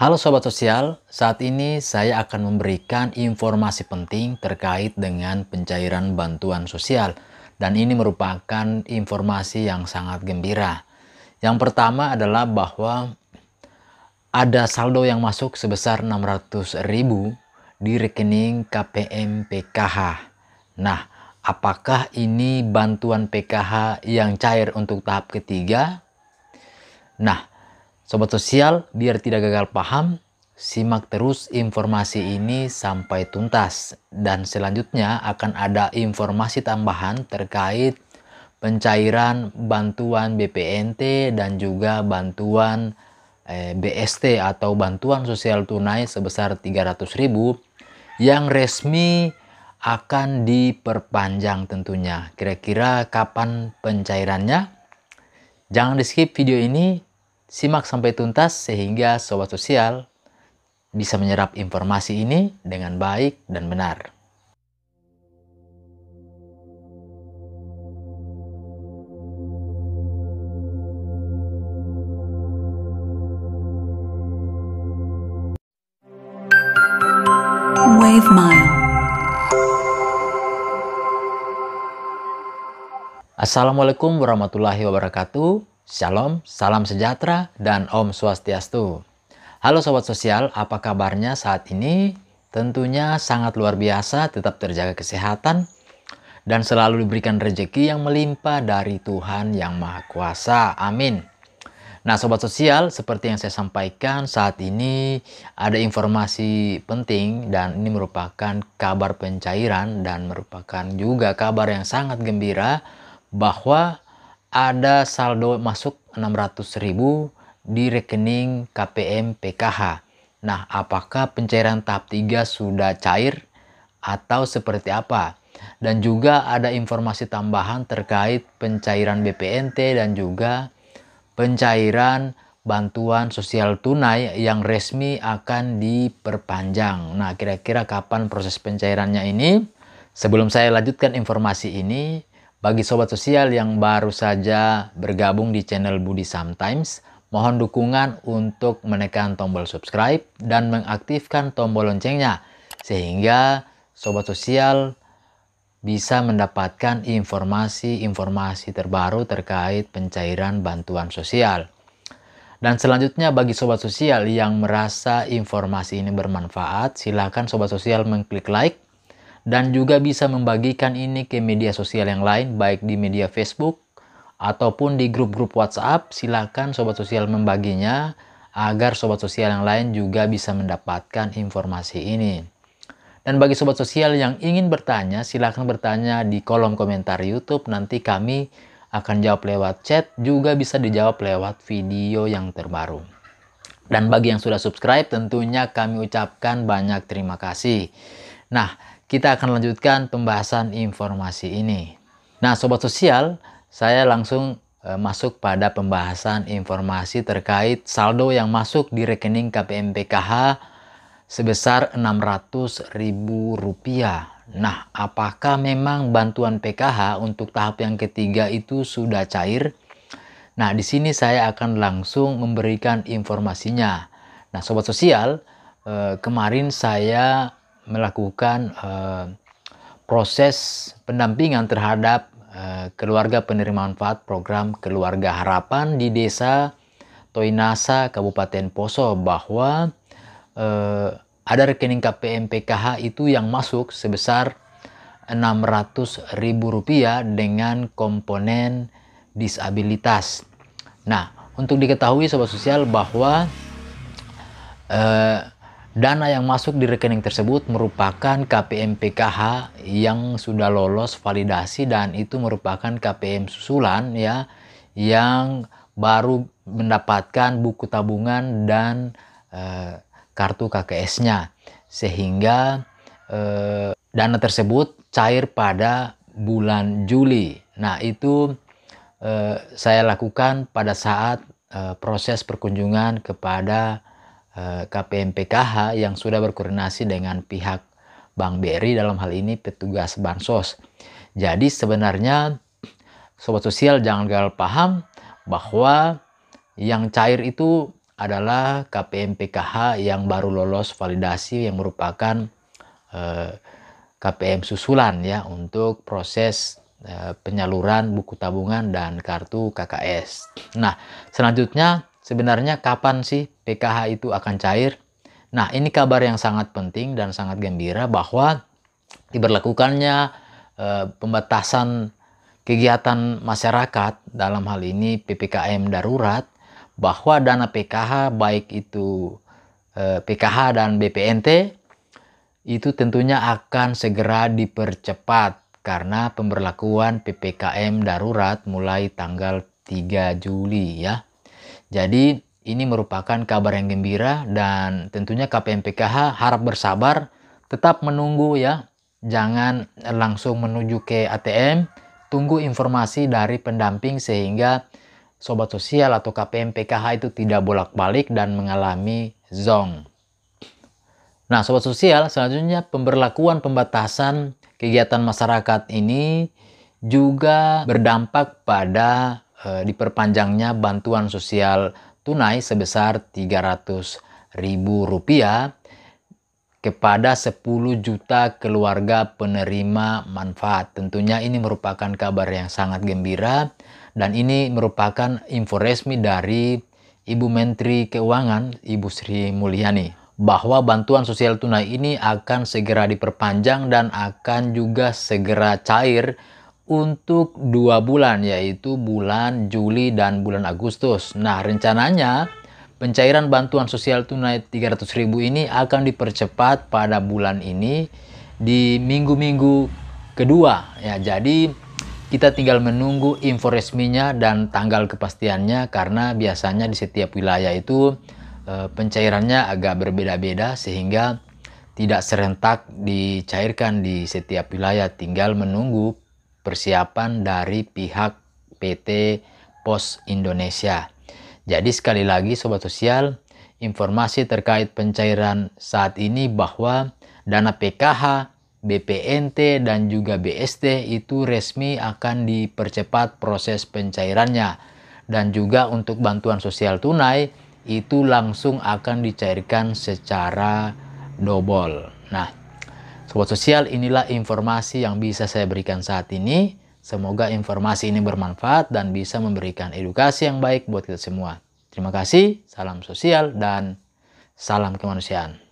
Halo Sobat Sosial, saat ini saya akan memberikan informasi penting terkait dengan pencairan bantuan sosial. Dan ini merupakan informasi yang sangat gembira. Yang pertama adalah bahwa ada saldo yang masuk sebesar 600 ribu di rekening KPM PKH. Nah, apakah ini bantuan PKH yang cair untuk tahap ketiga? Nah, Sobat sosial, biar tidak gagal paham, simak terus informasi ini sampai tuntas. Dan selanjutnya akan ada informasi tambahan terkait pencairan bantuan BPNT dan juga bantuan eh, BST atau bantuan sosial tunai sebesar 300.000 yang resmi akan diperpanjang tentunya. Kira-kira kapan pencairannya? Jangan di skip video ini Simak sampai tuntas sehingga sobat sosial bisa menyerap informasi ini dengan baik dan benar. Wave Mile Assalamualaikum warahmatullahi wabarakatuh. Shalom, salam sejahtera, dan Om Swastiastu. Halo Sobat Sosial, apa kabarnya saat ini? Tentunya sangat luar biasa, tetap terjaga kesehatan, dan selalu diberikan rejeki yang melimpah dari Tuhan Yang Maha Kuasa. Amin. Nah Sobat Sosial, seperti yang saya sampaikan saat ini ada informasi penting dan ini merupakan kabar pencairan dan merupakan juga kabar yang sangat gembira bahwa ada saldo masuk 600 ribu di rekening KPM PKH. Nah, apakah pencairan tahap 3 sudah cair atau seperti apa? Dan juga ada informasi tambahan terkait pencairan BPNT dan juga pencairan bantuan sosial tunai yang resmi akan diperpanjang. Nah, kira-kira kapan proses pencairannya ini? Sebelum saya lanjutkan informasi ini, bagi sobat sosial yang baru saja bergabung di channel Budi Sometimes, mohon dukungan untuk menekan tombol subscribe dan mengaktifkan tombol loncengnya sehingga sobat sosial bisa mendapatkan informasi-informasi terbaru terkait pencairan bantuan sosial. Dan selanjutnya bagi sobat sosial yang merasa informasi ini bermanfaat, silakan sobat sosial mengklik like dan juga bisa membagikan ini ke media sosial yang lain baik di media Facebook ataupun di grup-grup WhatsApp. Silakan sobat sosial membaginya agar sobat sosial yang lain juga bisa mendapatkan informasi ini. Dan bagi sobat sosial yang ingin bertanya, silakan bertanya di kolom komentar YouTube. Nanti kami akan jawab lewat chat, juga bisa dijawab lewat video yang terbaru. Dan bagi yang sudah subscribe, tentunya kami ucapkan banyak terima kasih. Nah, kita akan lanjutkan pembahasan informasi ini. Nah, sobat sosial, saya langsung eh, masuk pada pembahasan informasi terkait saldo yang masuk di rekening KPM PKH sebesar Rp600.000. Nah, apakah memang bantuan PKH untuk tahap yang ketiga itu sudah cair? Nah, di sini saya akan langsung memberikan informasinya. Nah, sobat sosial, eh, kemarin saya melakukan uh, proses pendampingan terhadap uh, keluarga penerima manfaat program Keluarga Harapan di Desa Toinasa, Kabupaten Poso bahwa uh, ada rekening KPM PKH itu yang masuk sebesar Rp600.000 dengan komponen disabilitas. Nah, untuk diketahui sobat sosial bahwa eh, Dana yang masuk di rekening tersebut merupakan KPM PKH yang sudah lolos validasi dan itu merupakan KPM susulan ya yang baru mendapatkan buku tabungan dan e, kartu KKS-nya sehingga e, dana tersebut cair pada bulan Juli. Nah, itu e, saya lakukan pada saat e, proses perkunjungan kepada Eh, KPM PKH yang sudah berkoordinasi dengan pihak Bank BRI dalam hal ini petugas bansos. Jadi sebenarnya sobat sosial jangan gagal paham bahwa yang cair itu adalah KPM PKH yang baru lolos validasi yang merupakan eh, KPM susulan ya untuk proses eh, penyaluran buku tabungan dan kartu KKS. Nah, selanjutnya Sebenarnya kapan sih PKH itu akan cair? Nah, ini kabar yang sangat penting dan sangat gembira bahwa diberlakukannya e, pembatasan kegiatan masyarakat dalam hal ini PPKM darurat bahwa dana PKH baik itu e, eh, PKH dan BPNT itu tentunya akan segera dipercepat karena pemberlakuan PPKM darurat mulai tanggal 3 Juli ya. Jadi ini merupakan kabar yang gembira dan tentunya KPMPKH harap bersabar, tetap menunggu ya. Jangan langsung menuju ke ATM, tunggu informasi dari pendamping sehingga sobat sosial atau KPMPKH itu tidak bolak-balik dan mengalami zong. Nah, sobat sosial, selanjutnya pemberlakuan pembatasan kegiatan masyarakat ini juga berdampak pada Eh, diperpanjangnya bantuan sosial tunai sebesar rp ribu rupiah kepada 10 juta keluarga penerima manfaat. Tentunya ini merupakan kabar yang sangat gembira dan ini merupakan info resmi dari Ibu Menteri Keuangan Ibu Sri Mulyani bahwa bantuan sosial tunai ini akan segera diperpanjang dan akan juga segera cair untuk dua bulan yaitu bulan Juli dan bulan Agustus. Nah rencananya pencairan bantuan sosial tunai 300 ribu ini akan dipercepat pada bulan ini di minggu-minggu kedua ya jadi kita tinggal menunggu info resminya dan tanggal kepastiannya karena biasanya di setiap wilayah itu eh, pencairannya agak berbeda-beda sehingga tidak serentak dicairkan di setiap wilayah tinggal menunggu persiapan dari pihak PT Pos Indonesia. Jadi sekali lagi sobat sosial, informasi terkait pencairan saat ini bahwa dana PKH, BPNT dan juga BST itu resmi akan dipercepat proses pencairannya dan juga untuk bantuan sosial tunai itu langsung akan dicairkan secara dobol. Nah, Sobat Sosial, inilah informasi yang bisa saya berikan saat ini. Semoga informasi ini bermanfaat dan bisa memberikan edukasi yang baik buat kita semua. Terima kasih, salam sosial, dan salam kemanusiaan.